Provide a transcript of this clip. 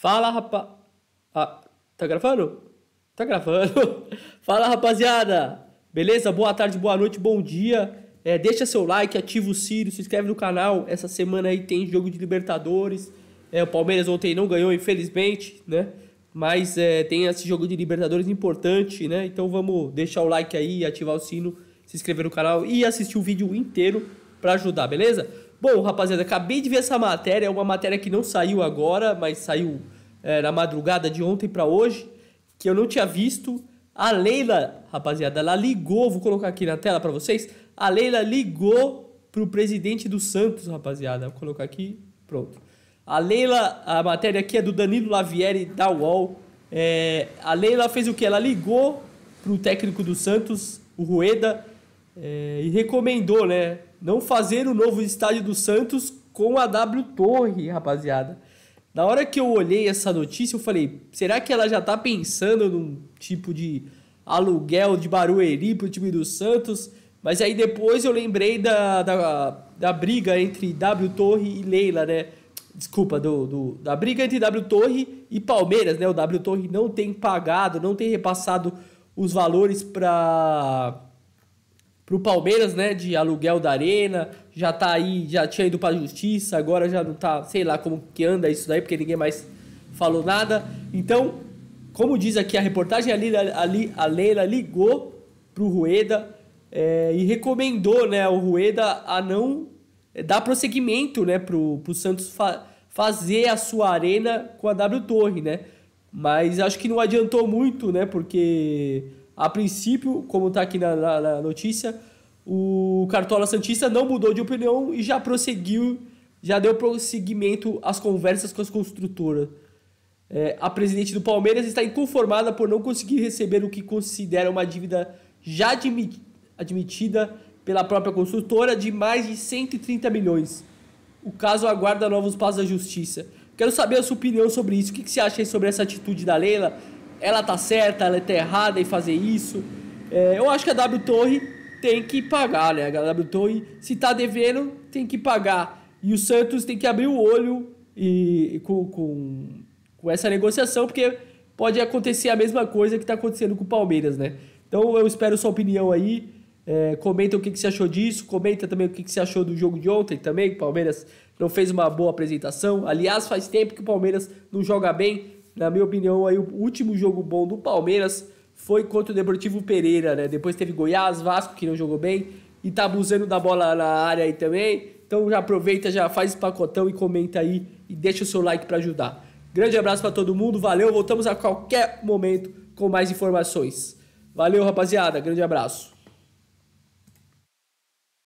Fala, rapaz. Ah, tá gravando? Tá gravando? Fala, rapaziada. Beleza? Boa tarde, boa noite, bom dia. É, deixa seu like, ativa o sino, se inscreve no canal. Essa semana aí tem jogo de Libertadores. É, o Palmeiras ontem não ganhou, infelizmente, né? Mas é, tem esse jogo de Libertadores importante, né? Então vamos deixar o like aí, ativar o sino, se inscrever no canal e assistir o vídeo inteiro para ajudar, beleza? Bom, rapaziada, acabei de ver essa matéria. É uma matéria que não saiu agora, mas saiu é, na madrugada de ontem para hoje, que eu não tinha visto. A Leila, rapaziada, ela ligou. Vou colocar aqui na tela para vocês. A Leila ligou pro presidente do Santos, rapaziada. Vou colocar aqui. Pronto. A Leila, a matéria aqui é do Danilo Lavieri da UOL. É, a Leila fez o que? Ela ligou pro técnico do Santos, o Rueda, é, e recomendou, né? não fazer o novo estádio do Santos com a W Torre, rapaziada. Na hora que eu olhei essa notícia, eu falei: será que ela já tá pensando num tipo de aluguel de Barueri pro time do Santos? Mas aí depois eu lembrei da, da, da briga entre W Torre e Leila, né? Desculpa, do, do, da briga entre W Torre e Palmeiras, né? O W Torre não tem pagado, não tem repassado os valores para pro Palmeiras, né, de aluguel da arena, já tá aí, já tinha ido pra justiça, agora já não tá, sei lá como que anda isso daí, porque ninguém mais falou nada. Então, como diz aqui a reportagem, a Leila, a Leila ligou pro Rueda é, e recomendou, né, o Rueda a não eh, dar prosseguimento, né, pro, pro Santos fa fazer a sua arena com a W Torre, né, mas acho que não adiantou muito, né, porque a princípio, como está aqui na, na, na, notícia, o Cartola Santista não mudou de opinião e já prosseguiu, já deu prosseguimento às conversas com as construtoras. É, a presidente do Palmeiras está inconformada por não conseguir receber o que considera uma dívida já admitida pela própria construtora de mais de 130 milhões. O caso aguarda novos passos da justiça. Quero saber a sua opinião sobre isso. O que, que você acha sobre essa atitude da Leila? ela tá certa, ela tá errada em fazer isso. É, eu acho que a W Torre tem que pagar, né? A W Torre, se tá devendo, tem que pagar. E o Santos tem que abrir o olho e, e com, com, com, essa negociação, porque pode acontecer a mesma coisa que tá acontecendo com o Palmeiras, né? Então eu espero sua opinião aí. É, comenta o que, que você achou disso, comenta também o que, que você achou do jogo de ontem também, que o Palmeiras não fez uma boa apresentação. Aliás, faz tempo que o Palmeiras não joga bem, na minha opinião, aí o último jogo bom do Palmeiras foi contra o Deportivo Pereira, né? Depois teve Goiás, Vasco, que não jogou bem, e tá abusando da bola na área aí também. Então já aproveita, já faz esse pacotão e comenta aí e deixa o seu like para ajudar. Grande abraço para todo mundo, valeu. Voltamos a qualquer momento com mais informações. Valeu, rapaziada. Grande abraço.